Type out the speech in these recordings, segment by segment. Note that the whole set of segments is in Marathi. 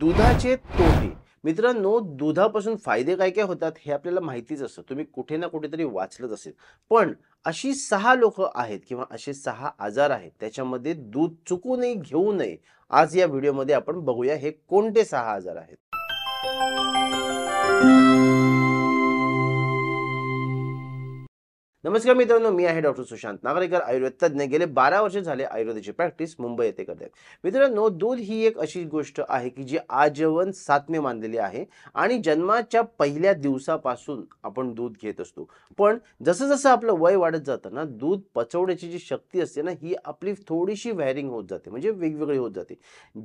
दुधाचे तोटे मित्रांनो दुधापासून फायदे काय काय होतात हे आपल्याला माहितीच असतं तुम्ही कुठे ना कुठेतरी वाचलंच असेल पण अशी सहा लोक आहेत किंवा असे सहा आजार आहेत त्याच्यामध्ये दूध चुकू नये घेऊ नये आज या व्हिडिओमध्ये आपण बघूया हे कोणते सहा आजार आहेत नमस्कार मित्रांनो मी आहे डॉक्टर सुशांत नागरेकर आयुर्वेद तज्ज्ञ गेले बारा वर्ष झाले आयुर्वेदाची प्रॅक्टिस मुंबई येथे करते मित्रांनो दूध ही एक अशी गोष्ट आहे की जी आजीवन सातमे मानलेली आहे आणि जन्माच्या पहिल्या दिवसापासून आपण दूध घेत असतो पण जसं जसं आपलं वय वाढत जातं ना दूध पचवण्याची जी शक्ती असते ना ही आपली थोडीशी व्हॅरिंग होत जाते म्हणजे वेगवेगळी होत जाते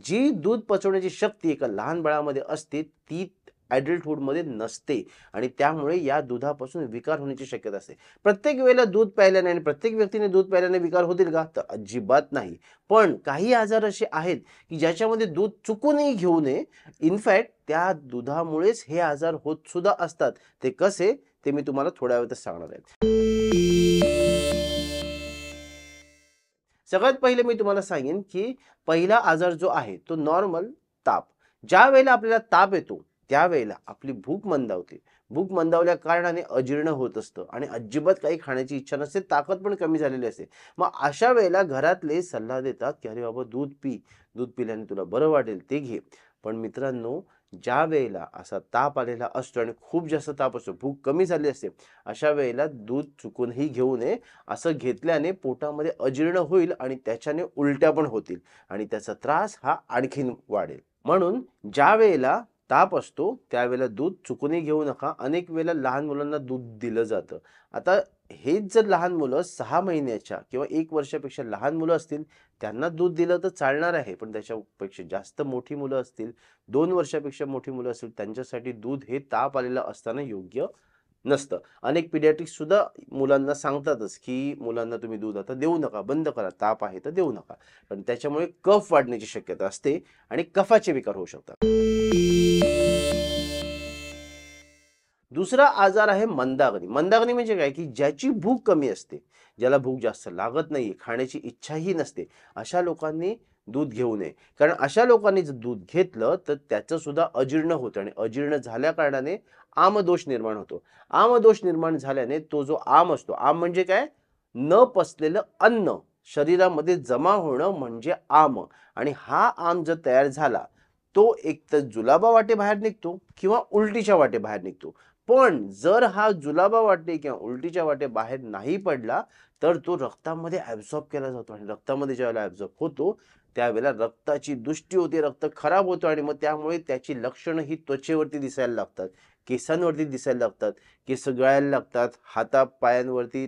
जी दूध पचवण्याची शक्ती एका लहान बाळामध्ये असते ती ॲडल्टहूडमध्ये मध्ये नसते आणि त्यामुळे या दुधापासून विकार होण्याची शक्यता असते प्रत्येक वेळेला दूध प्यायल्याने आणि प्रत्येक व्यक्तीने दूध प्यायल्याने विकार होतील का तर अजिबात नाही पण काही आजार असे आहेत की ज्याच्यामध्ये दूध चुकूनही घेऊ नये इनफॅक्ट त्या दुधामुळेच हे आजार होत सुद्धा असतात ते कसे ते मी तुम्हाला थोड्या वेळात सांगणार आहे सगळ्यात पहिले मी तुम्हाला सांगेन की पहिला आजार जो आहे तो नॉर्मल ताप ज्या वेळेला आपल्याला ताप येतो त्यावेळेला आपली भूक मंदावते भूक मंदावल्या कारणाने अजीर्ण होत असतं आणि अजिबात काही खाण्याची इच्छा नसते ताकद पण कमी झालेली असते मग अशा वेळेला घरातले सल्ला देतात की अरे बाबा दूध पी दूध पिल्याने तुला बरं वाटेल ते घे पण मित्रांनो ज्या वेळेला असा ताप आलेला असतो आणि खूप जास्त ताप असतो भूक कमी झाली असते अशा वेळेला दूध चुकूनही घेऊ नये असं घेतल्याने पोटामध्ये अजीर्ण होईल आणि त्याच्याने उलट्या पण होतील आणि त्याचा त्रास हा आणखीन वाढेल म्हणून ज्या वेळेला ताप असतो त्यावेळेला दूध चुकून घेऊ नका अनेक वेळेला लहान मुलांना दूध दिलं जातं आता हेच जर लहान मुलं सहा महिन्याच्या किंवा एक वर्षापेक्षा लहान मुलं असतील त्यांना दूध दिलं तर चालणार आहे पण त्याच्यापेक्षा जास्त मोठी मुलं असतील दोन वर्षापेक्षा मोठी मुलं असतील त्यांच्यासाठी दूध हे ताप आलेलं असताना योग्य नसतं अनेक पिडियाट्रिक्स सुद्धा मुलांना सांगतातच की मुलांना तुम्ही दूध आता देऊ नका बंद करा ताप आहे तर देऊ नका पण त्याच्यामुळे कफ वाढण्याची शक्यता असते आणि कफाचे विकार होऊ शकतात दुसरा आजार आहे मंदाग्नी मंदाग्नी म्हणजे काय की ज्याची भूक कमी असते ज्याला भूक जास्त लागत नाही खाण्याची इच्छाही नसते अशा लोकांनी दूध घेऊ नये कारण अशा लोकांनी जर दूध घेतलं तर त्याचं सुद्धा अजीर्ण होतं आणि अजीर्ण झाल्या कारणाने आमदोष निर्माण होतो आमदोष निर्माण झाल्याने तो जो आम असतो आम म्हणजे काय न पसलेलं अन्न शरीरामध्ये जमा होणं म्हणजे आम आणि हा आम जर तयार झाला तो एक तर जुलाबा वाटे बाहेर निघतो किंवा उलटीच्या वाटे बाहेर निघतो पण जर हा जुलाबा वाटे किंवा उलटीच्या वाटे बाहेर नाही पडला तर तो रक्तामध्ये ॲब्झॉर्ब केला जातो आणि रक्तामध्ये वेळेला ॲब्झॉर्ब होतो त्यावेळेला रक्ताची दृष्टी होते रक्त खराब होतो आणि मग त्यामुळे त्याची लक्षणं ही त्वचेवरती दिसायला लागतात केसांवरती दिसायला लागतात केस गळायला लागतात हातापायांवरती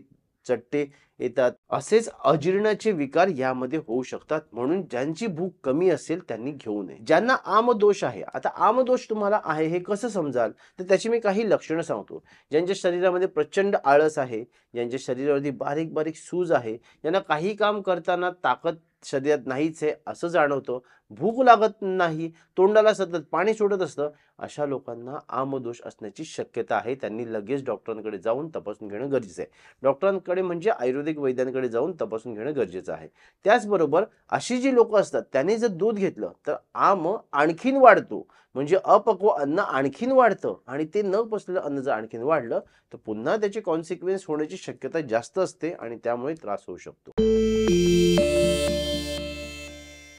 चट्टे येतात असेच अजीर्णाचे विकार यामध्ये होऊ शकतात म्हणून ज्यांची भूक कमी असेल त्यांनी घेऊ नये ज्यांना आमदोष आहे आता आमदोष तुम्हाला आहे हे कसं समजाल तर त्याची मी काही लक्षणं सांगतो ज्यांच्या शरीरामध्ये प्रचंड आळस आहे ज्यांच्या शरीरावरती बारीक बारीक सूज आहे ज्यांना काही काम करताना ताकद शरीरात नाहीच आहे असं जाणवतं भूक लागत नाही तोंडाला सतत पाणी सोडत असतं अशा लोकांना आमदोष असण्याची शक्यता आहे त्यांनी लगेच डॉक्टरांकडे जाऊन तपासून घेणं गरजेचं आहे डॉक्टरांकडे म्हणजे आयुर्वेदिक वैद्यांकडे जाऊन तपासून घेणं गरजेचं आहे त्याचबरोबर अशी जी लोकं असतात त्यांनी जर दूध घेतलं तर आम आणखीन वाढतो म्हणजे अपक्व अन्न आणखीन वाढतं आणि ते न पसलेलं अन्न जर आणखीन वाढलं तर पुन्हा त्याचे कॉन्सिक्वेन्स होण्याची शक्यता जास्त असते आणि त्यामुळे त्रास होऊ शकतो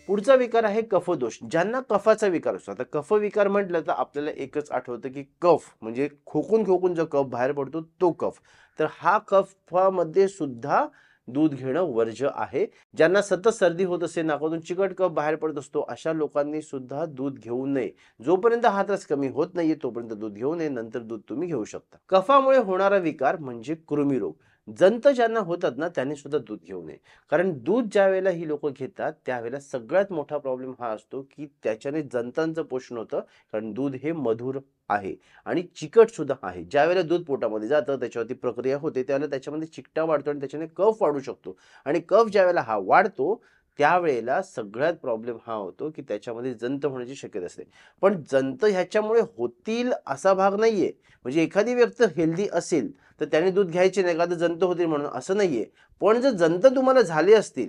पुढचा विकार आहे कफदोष ज्यांना कफाचा विकार असतो आता कफ विकार म्हटलं तर आपल्याला एकच आठवतं की कफ म्हणजे खोकून खोकून जो कफ बाहेर पडतो तो कफ तर हा कफामध्ये सुद्धा दूध घेणं वर्ज्य आहे ज्यांना सतत सर्दी होत असते नाकातून चिकट कप बाहेर पडत असतो अशा लोकांनी सुद्धा दूध घेऊ नये जोपर्यंत हा त्रास कमी होत नाहीये तोपर्यंत दूध घेऊ नये नंतर दूध तुम्ही घेऊ शकता कफामुळे होणारा विकार म्हणजे कृमी रोग जंत ज्यांना होतात ना त्यांनी सुद्धा दूध घेऊ नये कारण दूध ज्या वेळेला ही लोक घेतात त्यावेळेला सगळ्यात मोठा प्रॉब्लेम हा असतो की त्याच्याने जंतांचं पोषण होतं कारण दूध हे मधुर आहे आणि चिकट सुद्धा आहे ज्या वेळेला दूध पोटामध्ये जातं त्याच्यावरती प्रक्रिया होते त्यावेळेला त्याच्यामध्ये चिकटा वाढतो आणि त्याच्याने कफ वाढू शकतो आणि कफ ज्या वेळेला हा वाढतो त्यावेळेला सगळ्यात प्रॉब्लेम हा होतो की त्याच्यामध्ये जंत होण्याची शक्यता असते पण जंत ह्याच्यामुळे होतील असा भाग नाहीये म्हणजे एखादी व्यक्ती हेल्दी असेल तर त्याने दूध घ्यायचे नाही एखादं जंत होतील म्हणून असं नाहीये पण जर जंत तुम्हाला झाले असतील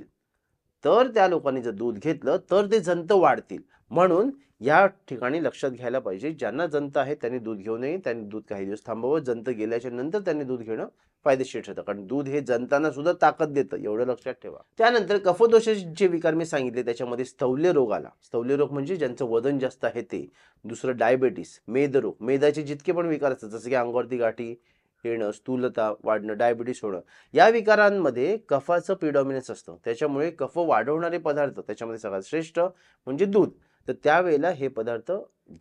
तर त्या लोकांनी जर दूध घेतलं तर ते जंत वाढतील म्हणून या ठिकाणी लक्षात घ्यायला पाहिजे ज्यांना जंत आहे त्यांनी दूध घेऊ नये त्यांनी दूध काही दिवस थांबावं जंत गेल्याच्या नंतर त्यांनी दूध घेणं फायदेशीर ठरतं कारण दूध हे जंतांना सुद्धा ताकद देतं एवढं लक्षात ठेवा त्यानंतर कफदोषाचे जे विकार मी सांगितले त्याच्यामध्ये स्थौल्य रोग आला स्थौल्य रोग म्हणजे ज्यांचं वजन जास्त आहे ते दुसरं डायबेटीस मेदरोग मेदाचे जितके पण विकार असतात जसं की अंगावरती गाठी येणं स्थूलता वाढणं डायबिटीस होणं या विकारांमध्ये कफाचं प्रिडॉमिनन्स असतं त्याच्यामुळे कफ वाढवणारे पदार्थ त्याच्यामध्ये सगळ्यात श्रेष्ठ म्हणजे दूध तर त्यावेळेला हे पदार्थ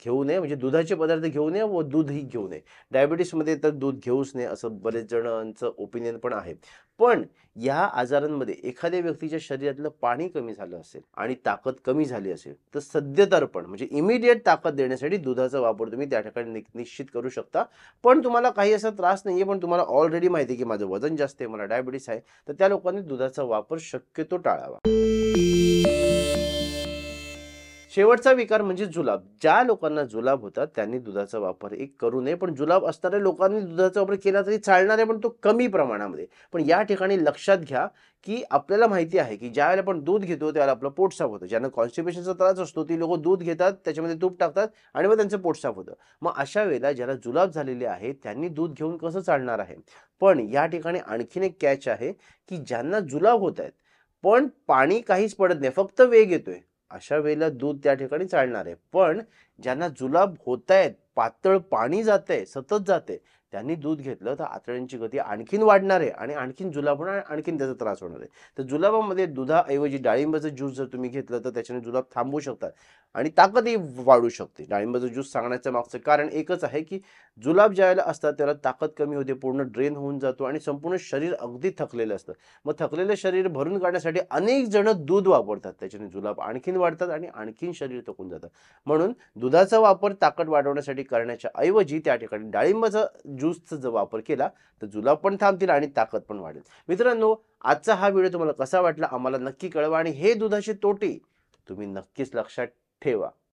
घेऊ नये म्हणजे दुधाचे पदार्थ घेऊ नये व दूधही घेऊ नये डायबिटीसमध्ये तर दूध घेऊच नये असं बरेच जणांचं ओपिनियन पण आहे पण या आजारांमध्ये एखाद्या व्यक्तीच्या शरीरातलं पाणी कमी झालं असेल आणि ताकद कमी झाली असेल तर सद्यतर्पण म्हणजे इमिडिएट ताकद देण्यासाठी दुधाचा वापर तुम्ही त्या ठिकाणी निश्चित करू शकता पण तुम्हाला काही असा त्रास नाही पण तुम्हाला ऑलरेडी माहिती की माझं वजन जास्त आहे मला डायबिटीस आहे तर त्या लोकांनी दुधाचा वापर शक्यतो टाळावा शेवटचा विकार म्हणजे जुलाब ज्या लोकांना जुलाब होता त्यांनी दुधाचा वापर एक करू नये पण जुलाब असणाऱ्या लोकांनी दुधाचा वापर केला तरी चालणार आहे पण तो कमी प्रमाणामध्ये पण या ठिकाणी लक्षात घ्या की आपल्याला माहिती आहे की ज्यावेळेला आपण दूध घेतो त्यावेळेला आपलं पोट साफ होतं ज्यांना कॉन्स्टिपेशनचा त्रास असतो ती लोक दूध घेतात त्याच्यामध्ये तूप टाकतात आणि मग त्यांचं पोट साफ होतं मग अशा वेळेला ज्याला जुलाब झालेले आहे त्यांनी दूध घेऊन कसं चालणार आहे पण या ठिकाणी आणखीन एक कॅच आहे की ज्यांना जुलाब होत आहेत पण पाणी काहीच पडत नाही फक्त वेग येतोय अशा वेळेला दूध त्या ठिकाणी चालणार आहे पण ज्यांना जुलाब होत आहेत पातळ पाणी जाते सतत जाते त्यांनी दूध घेतलं तर आतड्यांची गती आणखीन वाढणार आहे आणि आणखीन जुलाब होणार आणखीन त्याचा त्रास होणार आहे तर जुलाबामध्ये दुधाऐवजी डाळिंबाचं ज्यूस जर तुम्ही घेतलं तर त्याच्याने जुलाब थांबू शकतात आणि ताकदही वाढू शकते डाळिंबाचं ज्यूस सांगण्याचं मागचं कारण एकच आहे की जुलाब ज्यावेळेला असतात त्याला ताकद कमी होते पूर्ण ड्रेन होऊन जातो आणि संपूर्ण शरीर अगदी थकलेलं असतं मग थकलेलं शरीर भरून काढण्यासाठी अनेक जण दूध वापरतात त्याच्याने जुलाब आणखीन वाढतात आणि आणखीन शरीर थकून जातं म्हणून दुधाचा वापर ताकद वाढवण्यासाठी करण्याच्या ऐवजी त्या ठिकाणी डाळिंबाचा ज्यूसचा जर वापर केला तर जुलाब पण थांबतील आणि ताकद पण वाढेल मित्रांनो आजचा हा व्हिडिओ तुम्हाला कसा वाटला आम्हाला नक्की कळवा आणि हे दुधाचे तोटे तुम्ही नक्कीच लक्षात ठेवा